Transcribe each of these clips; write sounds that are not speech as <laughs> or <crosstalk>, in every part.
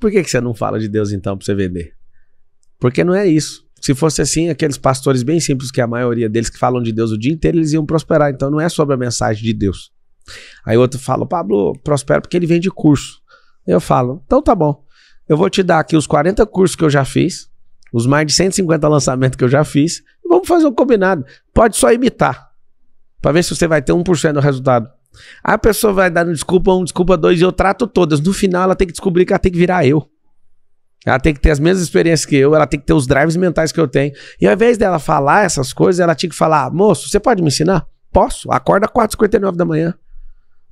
Por que, que você não fala de Deus então para você vender? Porque não é isso. Se fosse assim, aqueles pastores bem simples, que é a maioria deles que falam de Deus o dia inteiro, eles iam prosperar. Então não é sobre a mensagem de Deus. Aí outro fala, Pablo, prospera porque ele vende curso. Eu falo, então tá bom. Eu vou te dar aqui os 40 cursos que eu já fiz, os mais de 150 lançamentos que eu já fiz, e vamos fazer um combinado. Pode só imitar, para ver se você vai ter 1% do resultado. A pessoa vai dando desculpa um, desculpa dois e eu trato todas. No final, ela tem que descobrir que ela tem que virar eu. Ela tem que ter as mesmas experiências que eu, ela tem que ter os drives mentais que eu tenho. E ao invés dela falar essas coisas, ela tinha que falar: moço, você pode me ensinar? Posso. Acorda 4h59 da manhã.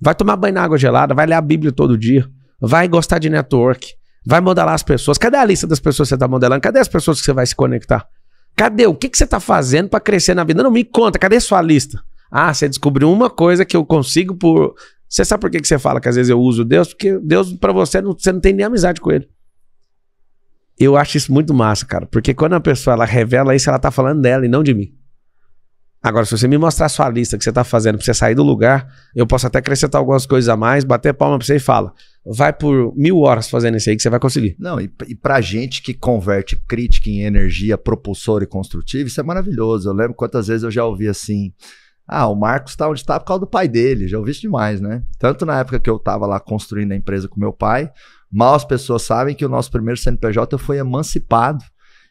Vai tomar banho na água gelada, vai ler a Bíblia todo dia. Vai gostar de network. Vai modelar as pessoas. Cadê a lista das pessoas que você está modelando? Cadê as pessoas que você vai se conectar? Cadê? O que, que você está fazendo para crescer na vida? Não, me conta, cadê a sua lista? Ah, você descobriu uma coisa que eu consigo por. Você sabe por que, que você fala que às vezes eu uso Deus? Porque Deus, para você, não, você não tem nem amizade com ele. Eu acho isso muito massa, cara. Porque quando a pessoa ela revela isso, ela tá falando dela e não de mim. Agora, se você me mostrar a sua lista que você tá fazendo pra você sair do lugar, eu posso até acrescentar algumas coisas a mais, bater palma pra você e fala. Vai por mil horas fazendo isso aí que você vai conseguir. Não, e, e pra gente que converte crítica em energia propulsora e construtiva, isso é maravilhoso. Eu lembro quantas vezes eu já ouvi assim. Ah, o Marcos está onde está por causa do pai dele, já ouvi isso demais, né? Tanto na época que eu estava lá construindo a empresa com meu pai, mal as pessoas sabem que o nosso primeiro CNPJ foi emancipado.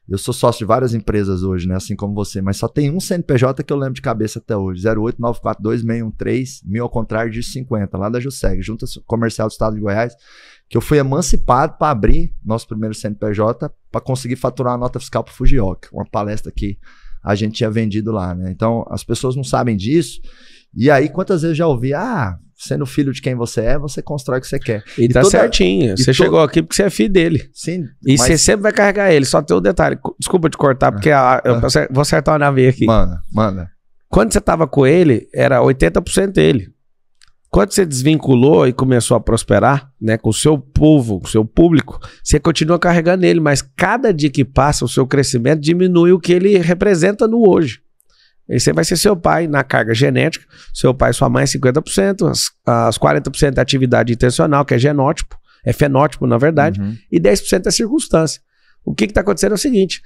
Eu sou sócio de várias empresas hoje, né? Assim como você, mas só tem um CNPJ que eu lembro de cabeça até hoje: 08942613, mil ao contrário de 50, lá da Juseg, Junta Comercial do Estado de Goiás, que eu fui emancipado para abrir nosso primeiro CNPJ para conseguir faturar uma nota fiscal para o Fujioka. Uma palestra aqui a gente tinha vendido lá, né? Então as pessoas não sabem disso. E aí, quantas vezes eu já ouvi, ah, sendo filho de quem você é, você constrói o que você quer. E, e tá toda... certinho. E você to... chegou aqui porque você é filho dele. Sim. E mas... você sempre vai carregar ele. Só tem um detalhe. Desculpa te cortar, porque ah, a... eu ah. vou acertar uma nave aqui. Manda, manda. Quando você tava com ele, era 80% dele. Quando você desvinculou e começou a prosperar, né, com o seu povo, com o seu público, você continua carregando ele, mas cada dia que passa, o seu crescimento diminui o que ele representa no hoje. E você vai ser seu pai na carga genética, seu pai e sua mãe 50%, as, as 40% da é atividade intencional, que é genótipo, é fenótipo, na verdade, uhum. e 10% é circunstância. O que está acontecendo é o seguinte: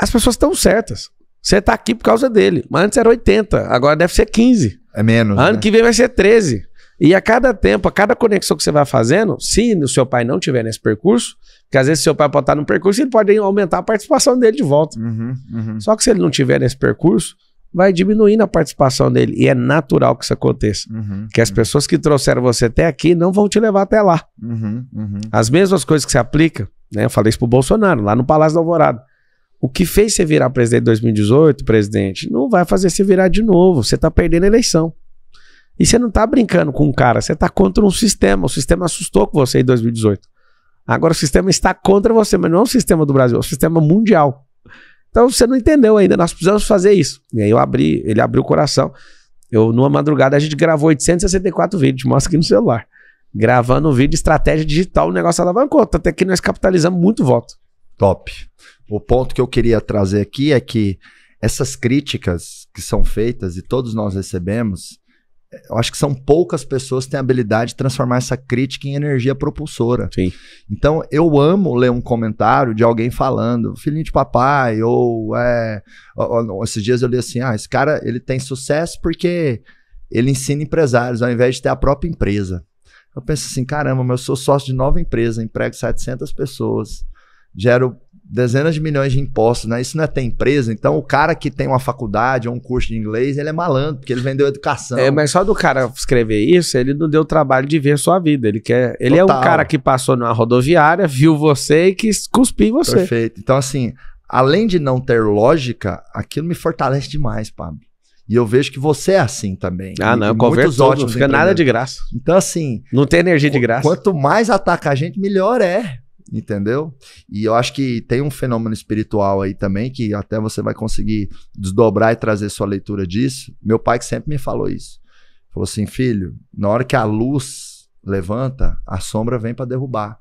as pessoas estão certas. Você está aqui por causa dele. Mas antes era 80, agora deve ser 15. É menos. Ano né? que vem vai ser 13. E a cada tempo, a cada conexão que você vai fazendo, se o seu pai não tiver nesse percurso, porque às vezes seu pai pode estar num percurso, ele pode aumentar a participação dele de volta. Uhum, uhum. Só que se ele não tiver nesse percurso, vai diminuindo a participação dele. E é natural que isso aconteça. Uhum, que as uhum. pessoas que trouxeram você até aqui não vão te levar até lá. Uhum, uhum. As mesmas coisas que se aplica, né? Eu falei isso pro Bolsonaro, lá no Palácio da Alvorada. O que fez você virar presidente em 2018, presidente, não vai fazer você virar de novo. Você está perdendo a eleição. E você não tá brincando com um cara, você tá contra um sistema. O sistema assustou com você em 2018. Agora o sistema está contra você, mas não é o sistema do Brasil, é o sistema mundial. Então você não entendeu ainda, nós precisamos fazer isso. E aí eu abri, ele abriu o coração. Eu, numa madrugada, a gente gravou 864 vídeos, mostra aqui no celular. Gravando um vídeo, estratégia digital, o negócio alavancou. Até que nós capitalizamos muito voto. Top. O ponto que eu queria trazer aqui é que essas críticas que são feitas e todos nós recebemos, eu acho que são poucas pessoas que têm a habilidade de transformar essa crítica em energia propulsora. Sim. Então, eu amo ler um comentário de alguém falando, filhinho de papai, ou, é, ou, ou, esses dias eu li assim, ah, esse cara, ele tem sucesso porque ele ensina empresários, ao invés de ter a própria empresa. Eu penso assim, caramba, mas eu sou sócio de nova empresa, emprego 700 pessoas, gero dezenas de milhões de impostos, né? Isso não é ter empresa. Então, o cara que tem uma faculdade ou um curso de inglês, ele é malandro, porque ele vendeu educação. É, mas só do cara escrever isso, ele não deu trabalho de ver a sua vida. Ele quer. Ele Total. é um cara que passou numa rodoviária, viu você e quis cuspir você. Perfeito. Então, assim, além de não ter lógica, aquilo me fortalece demais, Pablo. E eu vejo que você é assim também. Ah, não, eu converso ótimos, não fica nada de graça. Então, assim. Não tem energia de graça. Quanto mais ataca a gente, melhor é entendeu? E eu acho que tem um fenômeno espiritual aí também que até você vai conseguir desdobrar e trazer sua leitura disso. Meu pai que sempre me falou isso. Falou assim, filho, na hora que a luz levanta, a sombra vem para derrubar.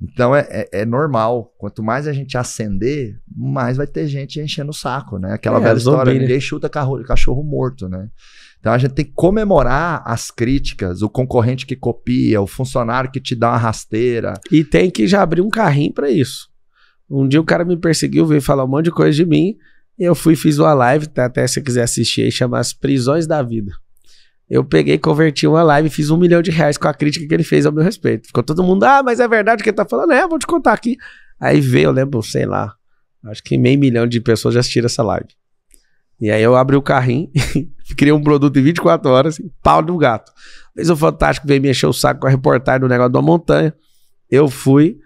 Então é, é, é, normal. Quanto mais a gente acender, mais vai ter gente enchendo o saco, né? Aquela é, velha história, ninguém né? chuta carro, cachorro morto, né? Então a gente tem que comemorar as críticas, o concorrente que copia, o funcionário que te dá uma rasteira. E tem que já abrir um carrinho para isso. Um dia o cara me perseguiu, veio falar um monte de coisa de mim. Eu fui fiz uma live, tá, até se você quiser assistir aí, chama As Prisões da Vida. Eu peguei, converti uma live, fiz um milhão de reais com a crítica que ele fez ao meu respeito. Ficou todo mundo, ah, mas é verdade o que ele tá falando? É, vou te contar aqui. Aí veio, eu lembro, sei lá, acho que meio milhão de pessoas já assistiram essa live. E aí eu abri o carrinho, <laughs> criei um produto em 24 horas, assim, pau de um gato. Fez o Fantástico, veio me encher o saco com a reportagem do negócio da montanha. Eu fui,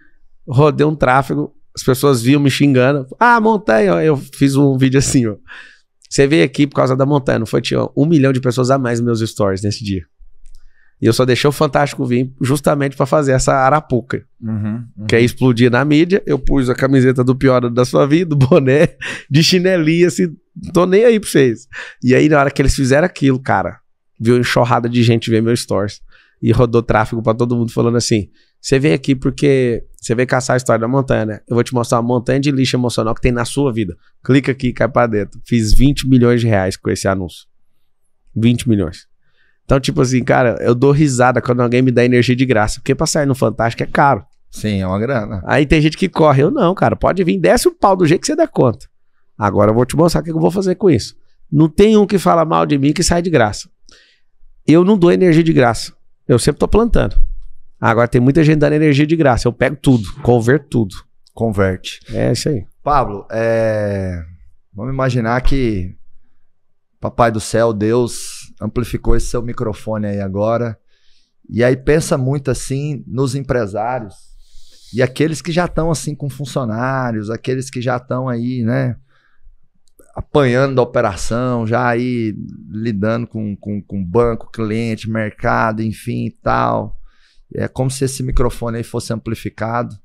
rodei um tráfego, as pessoas viam me xingando. Ah, montanha, eu fiz um vídeo assim, ó. Você veio aqui por causa da montanha, não foi, tinha Um milhão de pessoas a mais nos meus stories nesse dia. E eu só deixei o Fantástico vir justamente para fazer essa arapuca. Uhum, uhum. Que aí é explodir na mídia. Eu pus a camiseta do pior da sua vida, o boné, de chinelinha, assim, tô nem aí pra vocês. E aí, na hora que eles fizeram aquilo, cara, viu enxurrada de gente ver meus stories. E rodou tráfego para todo mundo falando assim: você vem aqui porque você vem caçar a história da montanha, né? Eu vou te mostrar uma montanha de lixo emocional que tem na sua vida. Clica aqui e cai pra dentro. Fiz 20 milhões de reais com esse anúncio. 20 milhões. Então, tipo assim, cara, eu dou risada quando alguém me dá energia de graça. Porque pra sair no Fantástico é caro. Sim, é uma grana. Aí tem gente que corre. Eu não, cara. Pode vir, desce o pau do jeito que você dá conta. Agora eu vou te mostrar o que eu vou fazer com isso. Não tem um que fala mal de mim que sai de graça. Eu não dou energia de graça. Eu sempre tô plantando. Agora tem muita gente dando energia de graça. Eu pego tudo, converto tudo. Converte. É isso aí. Pablo, é... vamos imaginar que Papai do Céu, Deus, amplificou esse seu microfone aí agora. E aí pensa muito assim nos empresários e aqueles que já estão assim com funcionários, aqueles que já estão aí, né? apanhando a operação, já aí lidando com, com, com banco, cliente, mercado, enfim e tal. É como se esse microfone aí fosse amplificado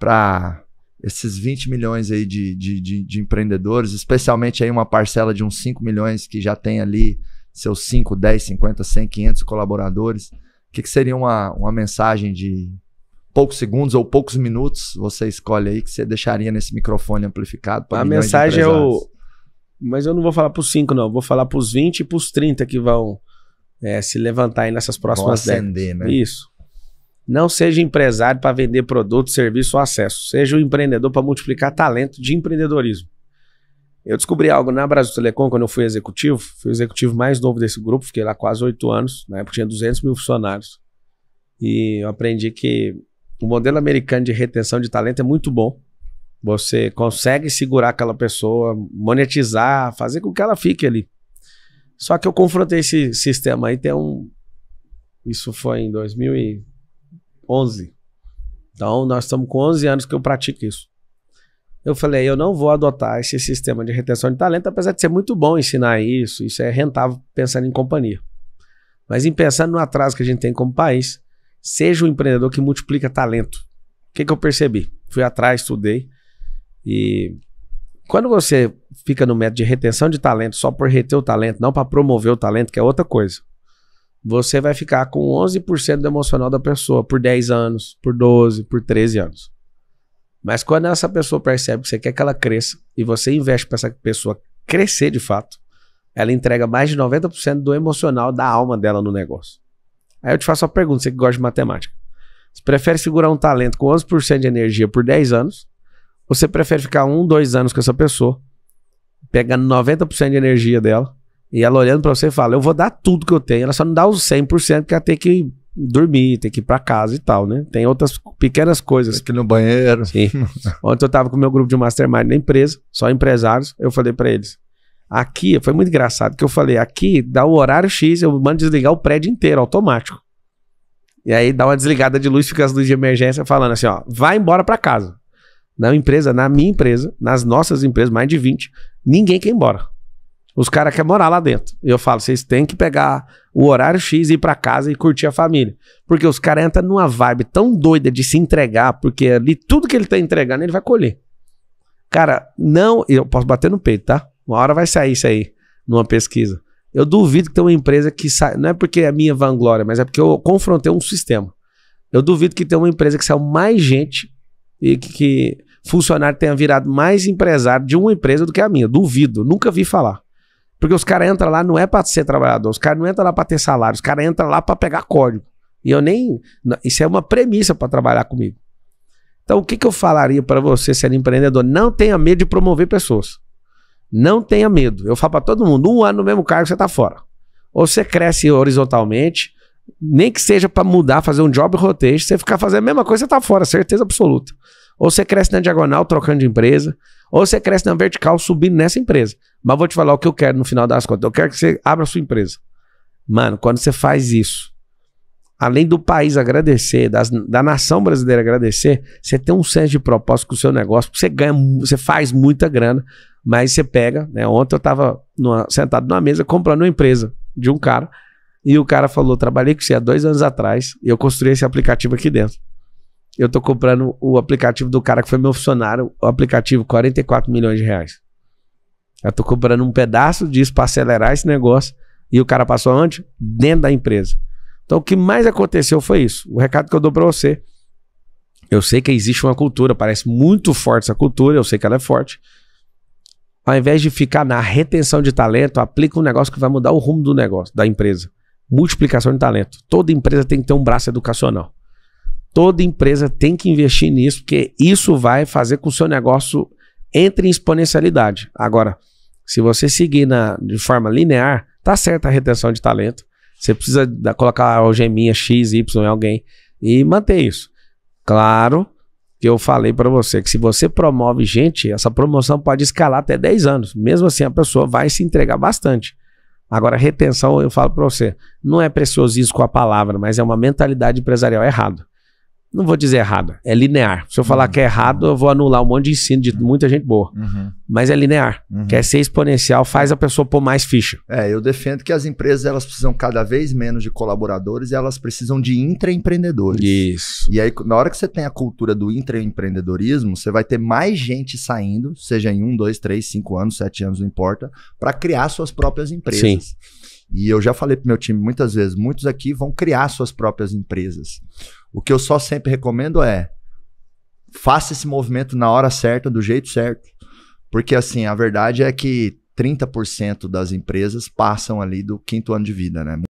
para esses 20 milhões aí de, de, de, de, empreendedores, especialmente aí uma parcela de uns 5 milhões que já tem ali seus 5, 10, 50, 100, 500 colaboradores. O que, que seria uma, uma mensagem de poucos segundos ou poucos minutos, você escolhe aí, que você deixaria nesse microfone amplificado para A mensagem é o... Mas eu não vou falar para os 5, não. Vou falar para os 20 e para os 30 que vão é, se levantar aí nessas próximas vão acender, décadas. né? Isso. Não seja empresário para vender produto, serviço ou acesso. Seja um empreendedor para multiplicar talento de empreendedorismo. Eu descobri algo na Brasil Telecom quando eu fui executivo. Fui o executivo mais novo desse grupo, fiquei lá quase oito anos. Na época tinha 200 mil funcionários. E eu aprendi que o modelo americano de retenção de talento é muito bom. Você consegue segurar aquela pessoa, monetizar, fazer com que ela fique ali. Só que eu confrontei esse sistema aí, tem um. Isso foi em 2000 e 11. Então, nós estamos com 11 anos que eu pratico isso. Eu falei, eu não vou adotar esse sistema de retenção de talento, apesar de ser muito bom ensinar isso, isso é rentável pensando em companhia. Mas em pensando no atraso que a gente tem como país, seja um empreendedor que multiplica talento. O que, que eu percebi? Fui atrás, estudei. E quando você fica no método de retenção de talento só por reter o talento, não para promover o talento, que é outra coisa você vai ficar com 11% do emocional da pessoa por 10 anos, por 12, por 13 anos. Mas quando essa pessoa percebe que você quer que ela cresça e você investe para essa pessoa crescer de fato, ela entrega mais de 90% do emocional da alma dela no negócio. Aí eu te faço uma pergunta, você que gosta de matemática. Você prefere segurar um talento com 11% de energia por 10 anos? Ou você prefere ficar um, dois anos com essa pessoa, pegando 90% de energia dela e ela olhando para você fala: Eu vou dar tudo que eu tenho. Ela só não dá os 100% porque ela tem que dormir, tem que ir para casa e tal, né? Tem outras pequenas coisas. Aqui que no banheiro. Sim. <laughs> Ontem eu tava com o meu grupo de mastermind na empresa, só empresários. Eu falei para eles: Aqui, foi muito engraçado que eu falei: Aqui dá o horário X, eu mando desligar o prédio inteiro, automático. E aí dá uma desligada de luz, fica as luzes de emergência falando assim: Ó, vai embora para casa. Na empresa, na minha empresa, nas nossas empresas, mais de 20, ninguém quer ir embora. Os caras querem morar lá dentro. E eu falo, vocês têm que pegar o horário X, ir para casa e curtir a família. Porque os caras entram numa vibe tão doida de se entregar, porque ali tudo que ele tá entregando, ele vai colher. Cara, não. Eu posso bater no peito, tá? Uma hora vai sair isso aí, numa pesquisa. Eu duvido que tem uma empresa que sai. Não é porque é minha vanglória, mas é porque eu confrontei um sistema. Eu duvido que tem uma empresa que saiu mais gente e que, que funcionário tenha virado mais empresário de uma empresa do que a minha. Duvido. Nunca vi falar. Porque os caras entram lá não é para ser trabalhador, os caras não entram lá para ter salário, os caras entram lá para pegar código. E eu nem. Isso é uma premissa para trabalhar comigo. Então, o que, que eu falaria para você ser empreendedor? Não tenha medo de promover pessoas. Não tenha medo. Eu falo para todo mundo: um ano no mesmo cargo, você está fora. Ou você cresce horizontalmente, nem que seja para mudar, fazer um job rotation, você ficar fazendo a mesma coisa, você está fora, certeza absoluta. Ou você cresce na diagonal, trocando de empresa. Ou você cresce na vertical subindo nessa empresa. Mas vou te falar o que eu quero no final das contas. Eu quero que você abra a sua empresa. Mano, quando você faz isso, além do país agradecer, das, da nação brasileira agradecer, você tem um senso de propósito com o seu negócio, porque você ganha, você faz muita grana, mas você pega, né? Ontem eu estava sentado numa mesa comprando uma empresa de um cara, e o cara falou: trabalhei com você há dois anos atrás, e eu construí esse aplicativo aqui dentro eu tô comprando o aplicativo do cara que foi meu funcionário, o aplicativo 44 milhões de reais. Eu tô comprando um pedaço disso para acelerar esse negócio. E o cara passou onde? Dentro da empresa. Então o que mais aconteceu foi isso. O recado que eu dou para você. Eu sei que existe uma cultura, parece muito forte essa cultura, eu sei que ela é forte. Ao invés de ficar na retenção de talento, aplica um negócio que vai mudar o rumo do negócio, da empresa. Multiplicação de talento. Toda empresa tem que ter um braço educacional. Toda empresa tem que investir nisso, porque isso vai fazer com que o seu negócio entre em exponencialidade. Agora, se você seguir na, de forma linear, tá certa a retenção de talento. Você precisa da, colocar a algeminha X, Y em alguém e manter isso. Claro que eu falei para você que se você promove gente, essa promoção pode escalar até 10 anos. Mesmo assim, a pessoa vai se entregar bastante. Agora, retenção, eu falo para você, não é preciosismo com a palavra, mas é uma mentalidade empresarial errada não vou dizer errada, é linear. Se eu falar uhum. que é errado, eu vou anular um monte de ensino de muita gente boa. Uhum. Mas é linear. Uhum. Quer ser exponencial, faz a pessoa pôr mais ficha. É, eu defendo que as empresas elas precisam cada vez menos de colaboradores e elas precisam de intraempreendedores. Isso. E aí, na hora que você tem a cultura do intraempreendedorismo, você vai ter mais gente saindo, seja em um, dois, três, cinco anos, sete anos, não importa, para criar suas próprias empresas. Sim. E eu já falei para meu time muitas vezes, muitos aqui vão criar suas próprias empresas. O que eu só sempre recomendo é faça esse movimento na hora certa, do jeito certo. Porque assim, a verdade é que 30% das empresas passam ali do quinto ano de vida, né?